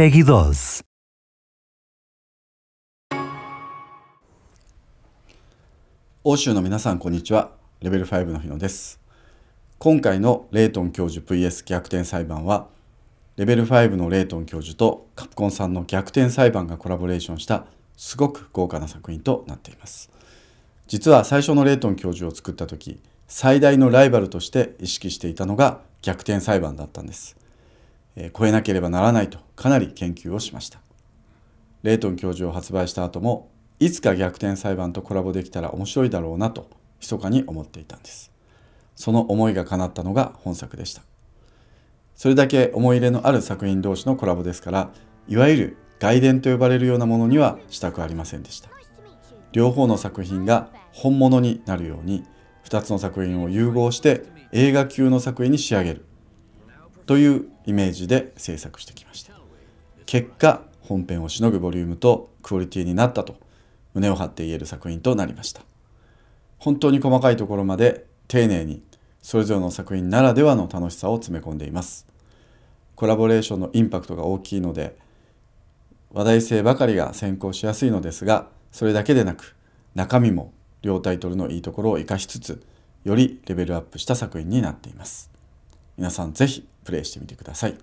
h a s h t 欧州の皆さんこんにちはレベル5の日野です今回のレイトン教授 vs 逆転裁判はレベル5のレイトン教授とカプコンさんの逆転裁判がコラボレーションしたすごく豪華な作品となっています実は最初のレイトン教授を作った時最大のライバルとして意識していたのが逆転裁判だったんです超えなければならないとかなり研究をしましたレイトン教授を発売した後もいつか逆転裁判とコラボできたら面白いだろうなと密かに思っていたんですその思いが叶ったのが本作でしたそれだけ思い入れのある作品同士のコラボですからいわゆる外伝と呼ばれるようなものにはしたくありませんでした両方の作品が本物になるように2つの作品を融合して映画級の作品に仕上げるというイメージで制作してきました結果本編をしのぐボリュームとクオリティになったと胸を張って言える作品となりました本当に細かいところまで丁寧にそれぞれの作品ならではの楽しさを詰め込んでいますコラボレーションのインパクトが大きいので話題性ばかりが先行しやすいのですがそれだけでなく中身も両タイトルのいいところを生かしつつよりレベルアップした作品になっています皆さん是非プレイしてみてください。